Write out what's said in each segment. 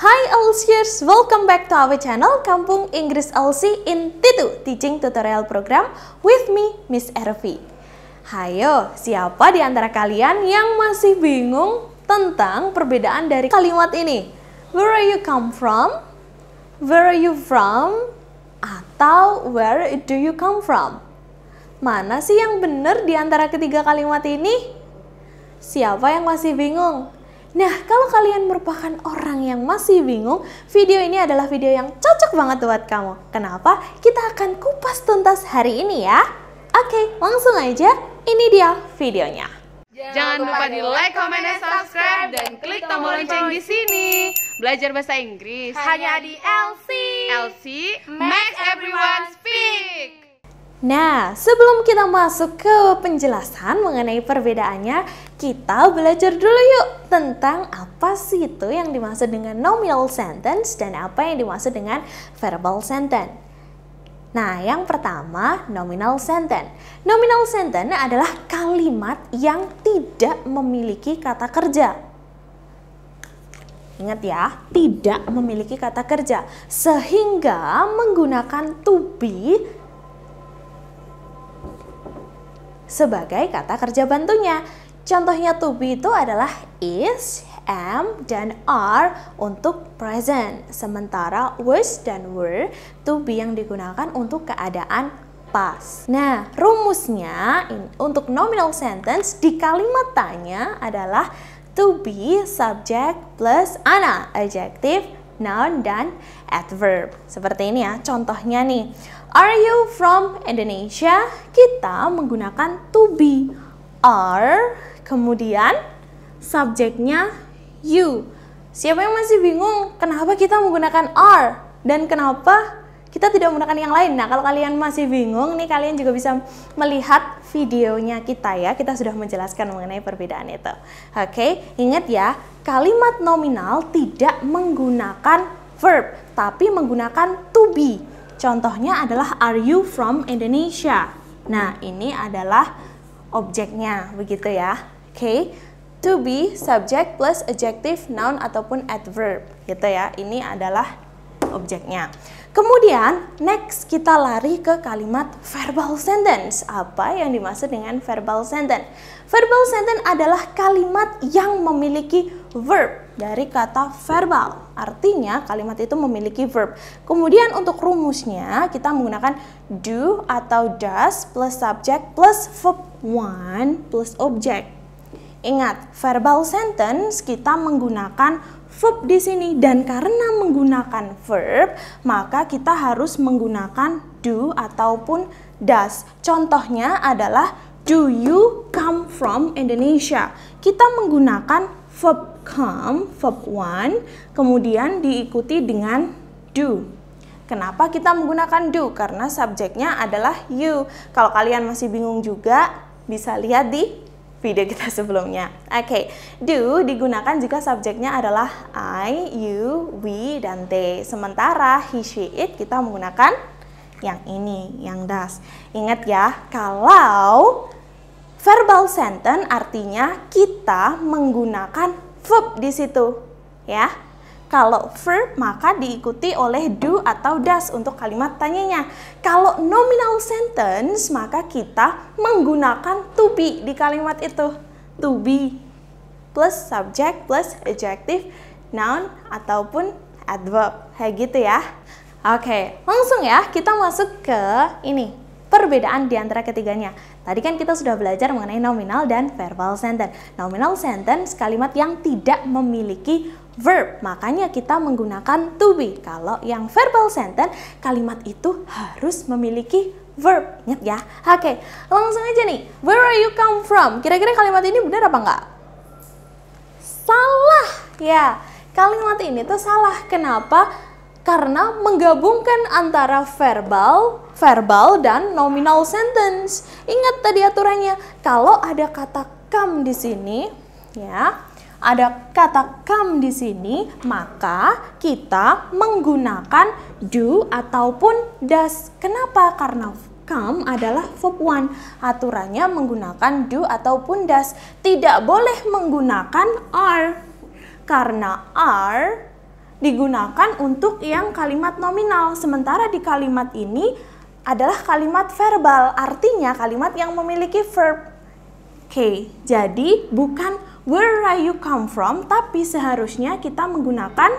Hi Elsiers, welcome back to our channel Kampung Inggris Elsie in Titu Teaching Tutorial Program with me, Miss Ervi. Hayo, siapa di antara kalian yang masih bingung tentang perbedaan dari kalimat ini? Where are you come from? Where are you from? Atau where do you come from? Mana sih yang benar di antara ketiga kalimat ini? Siapa yang masih bingung? Nah, kalau kalian merupakan orang yang masih bingung, video ini adalah video yang cocok banget buat kamu. Kenapa? Kita akan kupas tuntas hari ini ya. Oke, langsung aja. Ini dia videonya. Jangan lupa di like, comment, dan subscribe dan klik tombol lonceng di sini. Belajar bahasa Inggris hanya di LC. LC make everyone speak. Nah, sebelum kita masuk ke penjelasan mengenai perbedaannya, kita belajar dulu yuk tentang apa sih itu yang dimaksud dengan nominal sentence dan apa yang dimaksud dengan verbal sentence. Nah, yang pertama nominal sentence. Nominal sentence adalah kalimat yang tidak memiliki kata kerja. Ingat ya, tidak memiliki kata kerja sehingga menggunakan to be sebagai kata kerja bantunya. Contohnya to be itu adalah is, am, dan are untuk present. Sementara was dan were to be yang digunakan untuk keadaan pas. Nah, rumusnya untuk nominal sentence di kalimat tanya adalah to be subject plus ana adjective noun dan adverb. Seperti ini ya contohnya nih. Are you from Indonesia? Kita menggunakan to be. Are kemudian subjeknya you. Siapa yang masih bingung kenapa kita menggunakan are dan kenapa kita tidak menggunakan yang lain. Nah, kalau kalian masih bingung nih, kalian juga bisa melihat videonya kita ya. Kita sudah menjelaskan mengenai perbedaan itu. Oke, ingat ya, kalimat nominal tidak menggunakan verb, tapi menggunakan to be. Contohnya adalah are you from Indonesia? Nah, ini adalah objeknya, begitu ya. Oke. To be subject plus adjective, noun ataupun adverb, gitu ya. Ini adalah objeknya. Kemudian, next kita lari ke kalimat verbal sentence. Apa yang dimaksud dengan verbal sentence? Verbal sentence adalah kalimat yang memiliki verb dari kata verbal. Artinya, kalimat itu memiliki verb. Kemudian untuk rumusnya, kita menggunakan do atau does plus subject plus verb one plus object. Ingat, verbal sentence kita menggunakan verb di sini dan karena menggunakan verb, maka kita harus menggunakan do ataupun does. Contohnya adalah do you come from Indonesia? Kita menggunakan verb come, verb one, kemudian diikuti dengan do. Kenapa kita menggunakan do? Karena subjeknya adalah you. Kalau kalian masih bingung juga, bisa lihat di video kita sebelumnya. Oke, okay. do digunakan jika subjeknya adalah I, you, we, dan they. Sementara he, she, it kita menggunakan yang ini, yang does. Ingat ya, kalau verbal sentence artinya kita menggunakan verb di situ, ya. Kalau verb maka diikuti oleh do atau does untuk kalimat tanyanya. Kalau nominal sentence maka kita menggunakan to be di kalimat itu. To be plus subject plus adjective, noun ataupun adverb. Kayak gitu ya. Oke, langsung ya kita masuk ke ini, perbedaan di antara ketiganya. Tadi kan kita sudah belajar mengenai nominal dan verbal sentence. Nominal sentence kalimat yang tidak memiliki verb. Makanya kita menggunakan to be. Kalau yang verbal sentence, kalimat itu harus memiliki verb. Ingat ya? Oke, langsung aja nih. Where are you come from? Kira-kira kalimat ini benar apa enggak? Salah ya. Kalimat ini tuh salah. Kenapa? karena menggabungkan antara verbal, verbal dan nominal sentence. Ingat tadi aturannya, kalau ada kata come di sini, ya, ada kata come di sini, maka kita menggunakan do ataupun does. Kenapa? Karena come adalah verb one. Aturannya menggunakan do ataupun does. Tidak boleh menggunakan are. Karena are digunakan untuk yang kalimat nominal. Sementara di kalimat ini adalah kalimat verbal, artinya kalimat yang memiliki verb. Oke, jadi bukan where are you come from, tapi seharusnya kita menggunakan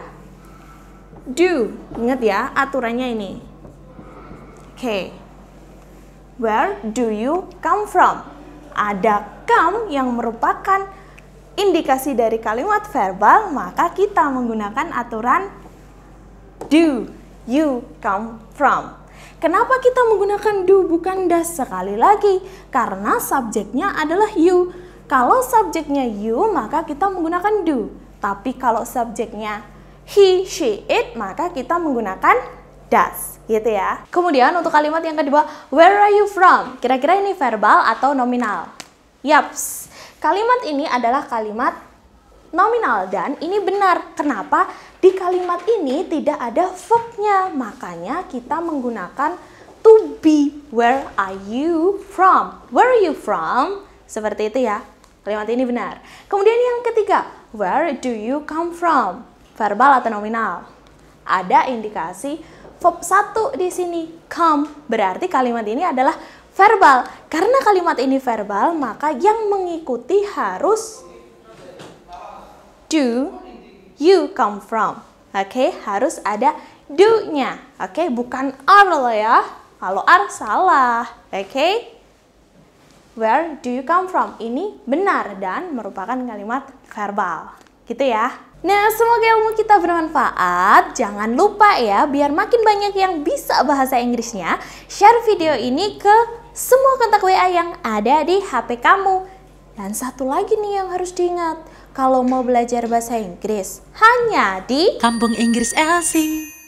do. Ingat ya, aturannya ini. Oke, where do you come from? Ada come yang merupakan indikasi dari kalimat verbal, maka kita menggunakan aturan do you come from. Kenapa kita menggunakan do bukan das sekali lagi? Karena subjeknya adalah you. Kalau subjeknya you, maka kita menggunakan do. Tapi kalau subjeknya he, she, it, maka kita menggunakan does gitu ya. Kemudian untuk kalimat yang kedua, where are you from? Kira-kira ini verbal atau nominal? Yaps. Kalimat ini adalah kalimat nominal dan ini benar. Kenapa? Di kalimat ini tidak ada verbnya, makanya kita menggunakan to be. Where are you from? Where are you from? Seperti itu ya. Kalimat ini benar. Kemudian yang ketiga, where do you come from? Verbal atau nominal? Ada indikasi verb satu di sini, come. Berarti kalimat ini adalah verbal. Karena kalimat ini verbal, maka yang mengikuti harus do you come from. Oke, okay? harus ada do-nya. Oke, okay? bukan are loh ya. Kalau are salah. Oke. Okay? Where do you come from? Ini benar dan merupakan kalimat verbal. Gitu ya. Nah, semoga ilmu kita bermanfaat. Jangan lupa ya, biar makin banyak yang bisa bahasa Inggrisnya, share video ini ke semua kontak WA yang ada di HP kamu. Dan satu lagi nih yang harus diingat kalau mau belajar bahasa Inggris hanya di Kampung Inggris Elsie.